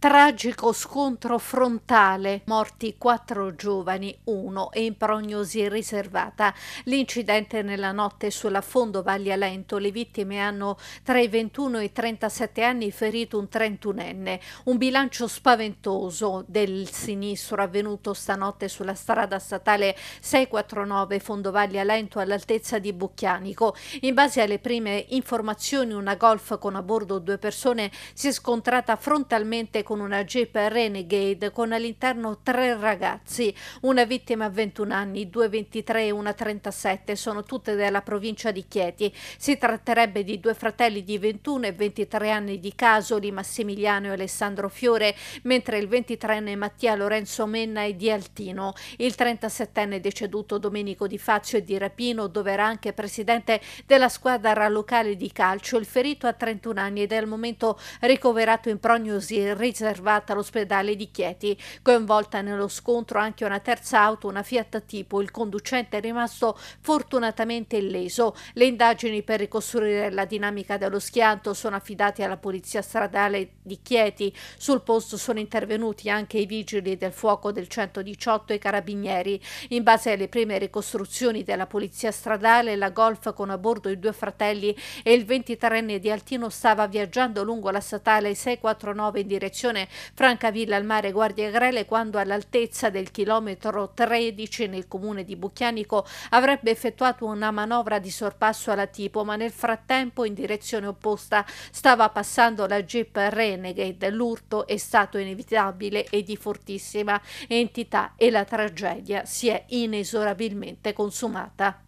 Tragico scontro frontale, morti quattro giovani, uno e in prognosi riservata. L'incidente nella notte sulla Fondo Valle Alento, le vittime hanno tra i 21 e i 37 anni ferito un 31enne. Un bilancio spaventoso del sinistro avvenuto stanotte sulla strada statale 649 Fondo Fondovalle Alento all'altezza di Bucchianico. In base alle prime informazioni una golf con a bordo due persone si è scontrata frontalmente con con una Jeep Renegade con all'interno tre ragazzi, una vittima a 21 anni, due 23 e una 37, sono tutte della provincia di Chieti. Si tratterebbe di due fratelli di 21 e 23 anni di Casoli, Massimiliano e Alessandro Fiore, mentre il 23enne Mattia Lorenzo Menna è di Altino. Il 37enne deceduto Domenico Di Fazio è di Rapino, dove era anche presidente della squadra locale di calcio. Il ferito ha 31 anni ed è al momento ricoverato in prognosi riservata riservata all'ospedale di Chieti. Coinvolta nello scontro anche una terza auto, una Fiat Tipo. Il conducente è rimasto fortunatamente illeso. Le indagini per ricostruire la dinamica dello schianto sono affidate alla Polizia Stradale di Chieti. Sul posto sono intervenuti anche i vigili del fuoco del 118 e i carabinieri. In base alle prime ricostruzioni della Polizia Stradale, la Golf con a bordo i due fratelli e il 23enne di Altino stava viaggiando lungo la statale 649 in direzione stazione Francavilla al mare Guardia Grele quando all'altezza del chilometro 13 nel comune di Bucchianico avrebbe effettuato una manovra di sorpasso alla tipo, ma nel frattempo in direzione opposta stava passando la Jeep Renegade. L'urto è stato inevitabile e di fortissima entità e la tragedia si è inesorabilmente consumata.